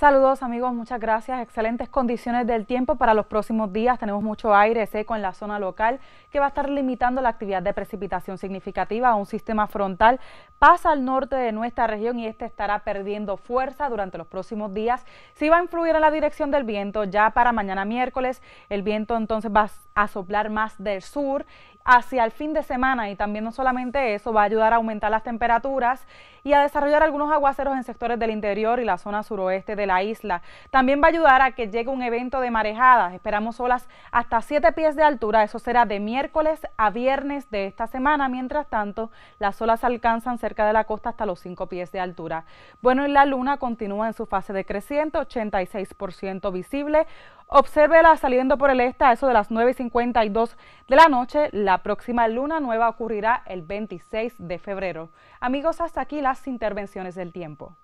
Saludos amigos, muchas gracias. Excelentes condiciones del tiempo para los próximos días. Tenemos mucho aire seco en la zona local que va a estar limitando la actividad de precipitación significativa. Un sistema frontal pasa al norte de nuestra región y este estará perdiendo fuerza durante los próximos días. Si va a influir en la dirección del viento ya para mañana miércoles. El viento entonces va a soplar más del sur hacia el fin de semana y también no solamente eso, va a ayudar a aumentar las temperaturas y a desarrollar algunos aguaceros en sectores del interior y la zona suroeste de la isla. También va a ayudar a que llegue un evento de marejadas. Esperamos olas hasta 7 pies de altura. Eso será de miércoles a viernes de esta semana. Mientras tanto, las olas alcanzan cerca de la costa hasta los 5 pies de altura. Bueno, y la luna continúa en su fase de decreciente, 86% visible. Obsérvela saliendo por el este a eso de las 9.52 de la noche. La próxima luna nueva ocurrirá el 26 de febrero. Amigos, hasta aquí las intervenciones del tiempo.